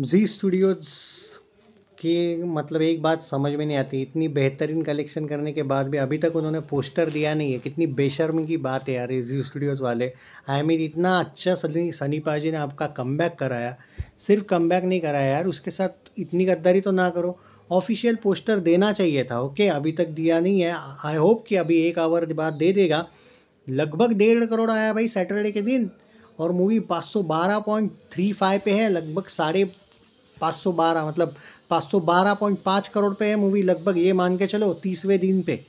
जी Studios की मतलब एक बात समझ में नहीं आती इतनी बेहतरीन कलेक्शन करने के बाद भी अभी तक उन्होंने पोस्टर दिया नहीं है कितनी बेशर्म की बात है यार ये जी स्टूडियोज़ वाले आई मीन इतना अच्छा सनी सनी पाजी ने आपका कम कराया सिर्फ कम नहीं कराया यार उसके साथ इतनी गद्दारी तो ना करो ऑफिशियल पोस्टर देना चाहिए था ओके अभी तक दिया नहीं है आई होप कि अभी एक आवर बाद दे देगा लगभग डेढ़ करोड़ आया भाई सैटरडे के दिन और मूवी 512.35 पे है लगभग साढ़े पाँच सौ बारह मतलब पाँच सौ बारह पॉइंट पाँच करोड़ पे है मूवी लगभग ये मान के चलो तीसवें दिन पे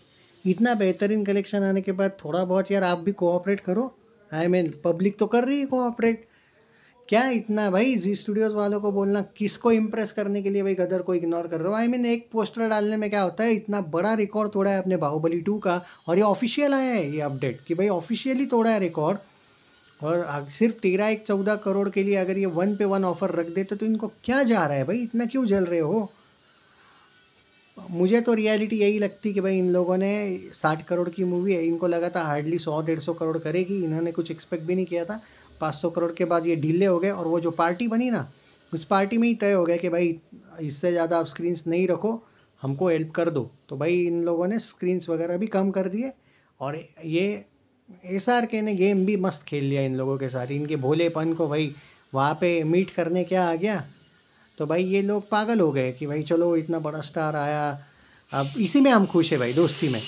इतना बेहतरीन कलेक्शन आने के बाद थोड़ा बहुत यार आप भी कोऑपरेट करो I I mean mean, public तो कर रही है कोऑपरेट क्या इतना भाई जी स्टूडियोज़ वालों को बोलना किसको इम्प्रेस करने के लिए भाई गदर को इग्नोर कर रहे हो आई मीन एक पोस्टर डालने में क्या होता है इतना बड़ा रिकॉर्ड तोड़ा है अपने बाहुबली टू का और ये ऑफिशियल आया है ये अपडेट कि भाई ऑफिशियली तोड़ा है रिकॉर्ड और सिर्फ तेरह एक चौदह करोड़ के लिए अगर ये वन पे वन ऑफ़र रख देते तो इनको क्या जा रहा है भाई इतना क्यों जल रहे हो मुझे तो रियलिटी यही लगती कि भाई इन लोगों ने साठ करोड़ की मूवी है इनको लगा था हार्डली सौ डेढ़ सौ करोड़ करेगी इन्होंने कुछ एक्सपेक्ट भी नहीं किया था पाँच सौ करोड़ के बाद ये ढीले हो गए और वो जो पार्टी बनी ना उस पार्टी में ही तय हो गया कि भाई इससे ज़्यादा आप स्क्रीन्स नहीं रखो हमको हेल्प कर दो तो भाई इन लोगों ने स्क्रीन्स वगैरह भी कम कर दिए और ये एस आर के ने गेम भी मस्त खेल लिया इन लोगों के साथ इनके भोलेपन को भाई वहाँ पे मीट करने क्या आ गया तो भाई ये लोग पागल हो गए कि भाई चलो इतना बड़ा स्टार आया अब इसी में हम खुश है भाई दोस्ती में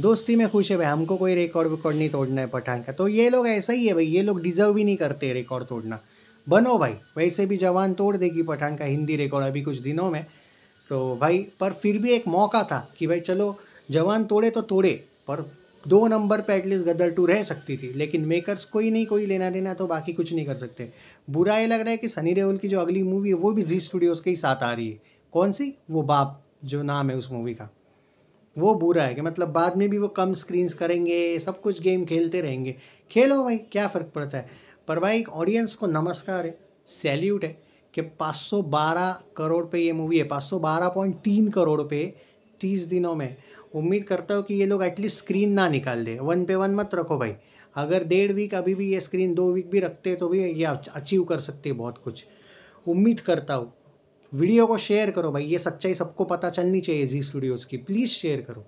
दोस्ती में खुश है भाई हमको कोई रिकॉर्ड विकॉर्ड नहीं तोड़ना है पठान का तो ये लोग ऐसा ही है भाई ये लोग डिजर्व भी नहीं करते रिकॉर्ड तोड़ना बनो भाई वैसे भी जवान तोड़ देगी पठान का हिंदी रिकॉर्ड अभी कुछ दिनों में तो भाई पर फिर भी एक मौका था कि भाई चलो जवान तोड़े तो तोड़े पर दो नंबर पे एटलीस्ट गदर टू रह सकती थी लेकिन मेकर्स कोई नहीं कोई लेना देना तो बाकी कुछ नहीं कर सकते बुरा ये लग रहा है कि सनी देओल की जो अगली मूवी है वो भी जी स्टूडियोज़ के ही साथ आ रही है कौन सी वो बाप जो नाम है उस मूवी का वो बुरा है कि मतलब बाद में भी वो कम स्क्रीन्स करेंगे सब कुछ गेम खेलते रहेंगे खेलो भाई क्या फ़र्क पड़ता है पर भाई एक ऑडियंस को नमस्कार है सैल्यूट है कि 512 करोड़ पे ये मूवी है 512.3 करोड़ पे तीस दिनों में उम्मीद करता हूँ कि ये लोग एटलीस्ट स्क्रीन ना निकाल दे वन पे वन मत रखो भाई अगर डेढ़ वीक अभी भी ये स्क्रीन दो वीक भी रखते तो भी ये अचीव कर सकते हैं बहुत कुछ उम्मीद करता हूँ वीडियो को शेयर करो भाई ये सच्चाई सबको पता चलनी चाहिए जी स्टूडियोज़ की प्लीज़ शेयर करो